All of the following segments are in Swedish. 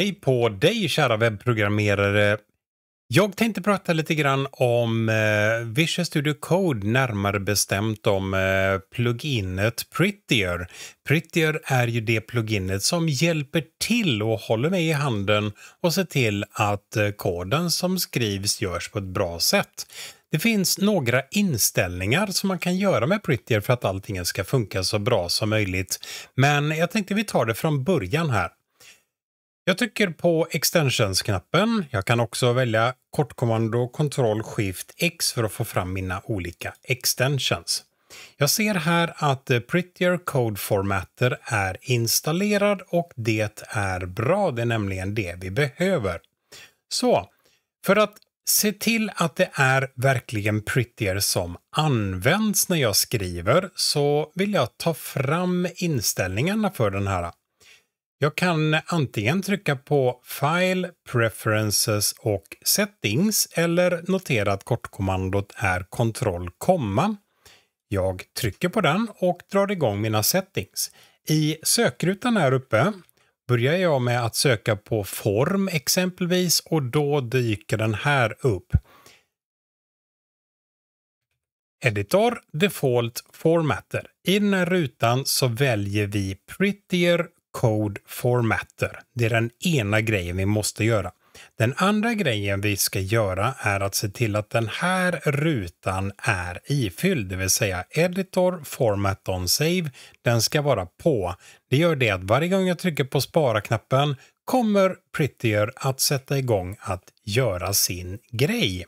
Hej på dig kära webbprogrammerare! Jag tänkte prata lite grann om eh, Visual Studio Code, närmare bestämt om eh, pluginet Prettier. Prettier är ju det pluginet som hjälper till och håller mig i handen och ser till att eh, koden som skrivs görs på ett bra sätt. Det finns några inställningar som man kan göra med Prettier för att allting ska funka så bra som möjligt. Men jag tänkte vi tar det från början här. Jag trycker på Extensions-knappen. Jag kan också välja kortkommando Ctrl Shift X för att få fram mina olika extensions. Jag ser här att eh, Prettier Code Formatter är installerad och det är bra. Det är nämligen det vi behöver. Så, för att se till att det är verkligen Prettier som används när jag skriver så vill jag ta fram inställningarna för den här jag kan antingen trycka på File, Preferences och Settings eller notera att kortkommandot är Ctrl, komma. Jag trycker på den och drar igång mina settings. I sökrutan här uppe börjar jag med att söka på form exempelvis och då dyker den här upp. Editor Default Formatter. I den här rutan så väljer vi Prettier Code Formatter. Det är den ena grejen vi måste göra. Den andra grejen vi ska göra är att se till att den här rutan är ifylld, det vill säga Editor Format on Save. Den ska vara på. Det gör det att varje gång jag trycker på spara-knappen kommer Prettier att sätta igång att göra sin grej.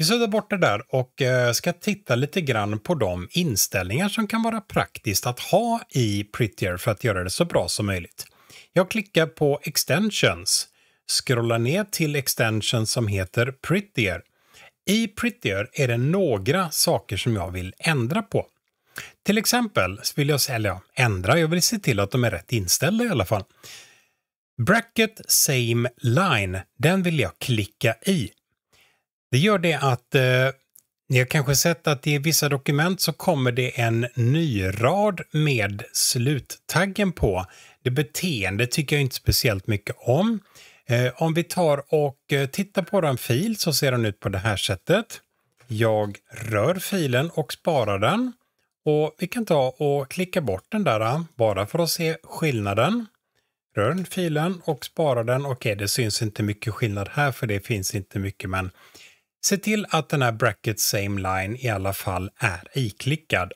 Vi suddar bort det där och eh, ska titta lite grann på de inställningar som kan vara praktiskt att ha i Prettier för att göra det så bra som möjligt. Jag klickar på Extensions, scrollar ner till Extensions som heter Prettier. I Prettier är det några saker som jag vill ändra på. Till exempel vill jag, eller ja, ändra, jag vill se till att de är rätt inställda i alla fall. Bracket Same Line, den vill jag klicka i. Det gör det att eh, ni har kanske sett att i vissa dokument så kommer det en ny rad med sluttaggen på. Det beteende tycker jag inte speciellt mycket om. Eh, om vi tar och eh, tittar på den fil så ser den ut på det här sättet. Jag rör filen och sparar den. Och vi kan ta och klicka bort den där eh, bara för att se skillnaden. Rör filen och sparar den. Okej, det syns inte mycket skillnad här för det finns inte mycket, men Se till att den här bracket same line i alla fall är iklickad.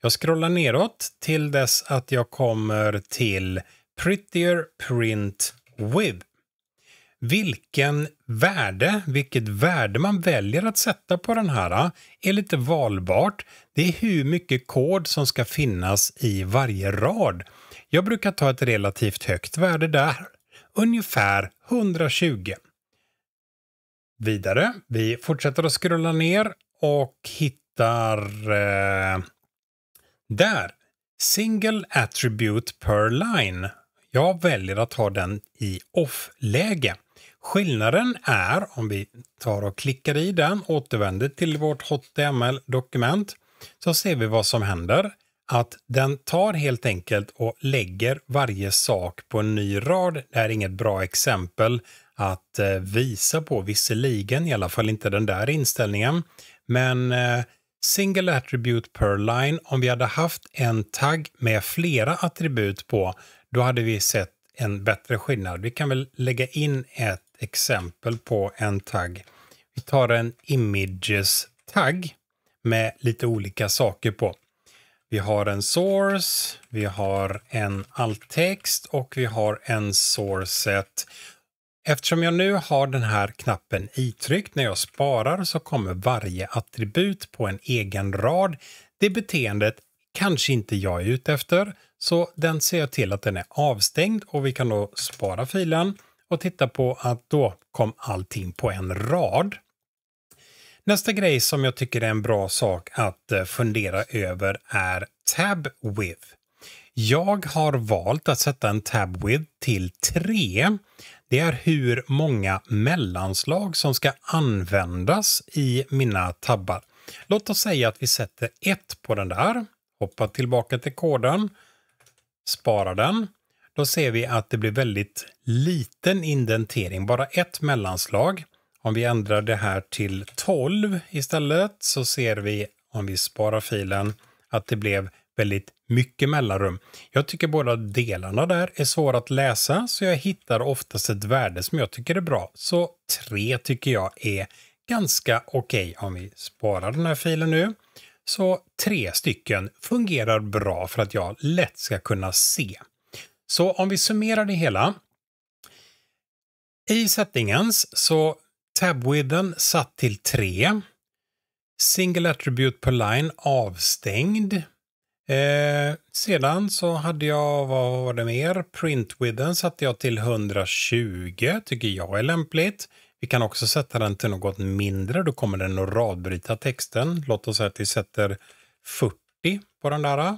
Jag scrollar neråt till dess att jag kommer till prettier print with. Vilken värde, vilket värde man väljer att sätta på den här ah, är lite valbart. Det är hur mycket kod som ska finnas i varje rad. Jag brukar ta ett relativt högt värde där, ungefär 120 vidare. Vi fortsätter att scrolla ner och hittar eh, där. Single attribute per line. Jag väljer att ha den i off-läge. Skillnaden är, om vi tar och klickar i den, återvänder till vårt HTML-dokument, så ser vi vad som händer. Att den tar helt enkelt och lägger varje sak på en ny rad. Det här är inget bra exempel att eh, visa på, visserligen i alla fall inte den där inställningen, men eh, single attribute per line, om vi hade haft en tagg med flera attribut på, då hade vi sett en bättre skillnad. Vi kan väl lägga in ett exempel på en tagg. Vi tar en images-tagg med lite olika saker på. Vi har en source, vi har en alt-text och vi har en source set Eftersom jag nu har den här knappen itryckt när jag sparar så kommer varje attribut på en egen rad. Det beteendet kanske inte jag är ute efter, så den ser jag till att den är avstängd och vi kan då spara filen och titta på att då kom allting på en rad. Nästa grej som jag tycker är en bra sak att eh, fundera över är Tab With. Jag har valt att sätta en tab width till 3. Det är hur många mellanslag som ska användas i mina tabbar. Låt oss säga att vi sätter 1 på den där. Hoppa tillbaka till koden. Spara den. Då ser vi att det blir väldigt liten indentering, bara ett mellanslag. Om vi ändrar det här till 12 istället så ser vi om vi sparar filen att det blev väldigt mycket mellanrum. Jag tycker båda delarna där är svåra att läsa så jag hittar oftast ett värde som jag tycker är bra. Så 3 tycker jag är ganska okej okay. om vi sparar den här filen nu. Så tre stycken fungerar bra för att jag lätt ska kunna se. Så om vi summerar det hela. I settingens så tabwidden satt till 3. Single attribute per line avstängd. Eh, sedan så hade jag, vad var det mer? Printwidden satte jag till 120, tycker jag är lämpligt. Vi kan också sätta den till något mindre, då kommer den att radbryta texten. Låt oss säga att vi sätter 40 på den där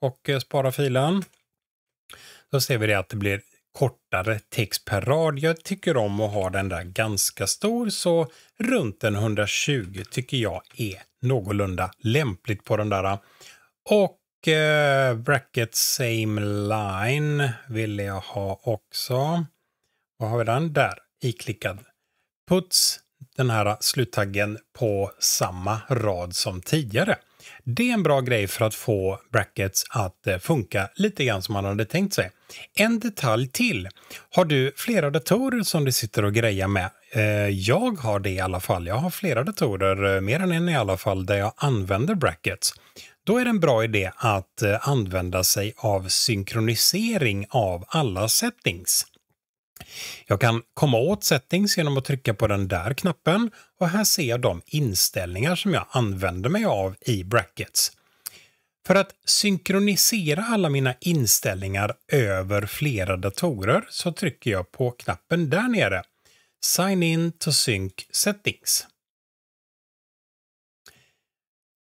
och eh, spara filen. Då ser vi det att det blir kortare text per rad. Jag tycker om att ha den där ganska stor, så runt en 120 tycker jag är någorlunda lämpligt på den där. Och eh, bracket same line ville jag ha också. Vad har vi den? Där, iklickad. Puts den här sluttaggen på samma rad som tidigare. Det är en bra grej för att få brackets att eh, funka lite grann som man hade tänkt sig. En detalj till. Har du flera datorer som du sitter och grejar med? Eh, jag har det i alla fall. Jag har flera datorer, eh, mer än en i alla fall, där jag använder brackets. Då är det en bra idé att eh, använda sig av synkronisering av alla settings. Jag kan komma åt settings genom att trycka på den där knappen och här ser jag de inställningar som jag använder mig av i brackets. För att synkronisera alla mina inställningar över flera datorer så trycker jag på knappen där nere. Sign in to sync settings.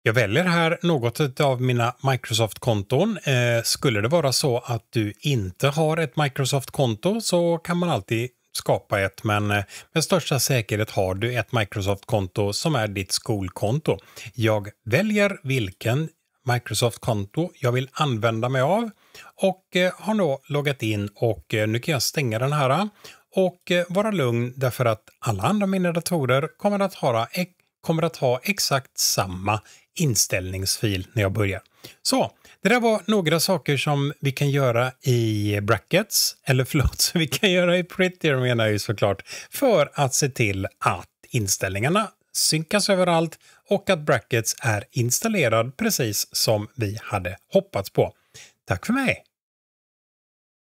Jag väljer här något av mina Microsoft-konton. Eh, skulle det vara så att du inte har ett Microsoft-konto så kan man alltid skapa ett, men eh, med största säkerhet har du ett Microsoft-konto som är ditt skolkonto. Jag väljer vilken Microsoft-konto jag vill använda mig av och eh, har då loggat in och nu kan jag stänga den här och vara lugn därför att alla andra mina datorer kommer att ha kommer att ha exakt samma inställningsfil när jag börjar. Så, det där var några saker som vi kan göra i brackets, eller förlåt, som vi kan göra i prettier menar jag ju såklart, för att se till att inställningarna synkas överallt och att brackets är installerad precis som vi hade hoppats på. Tack för mig!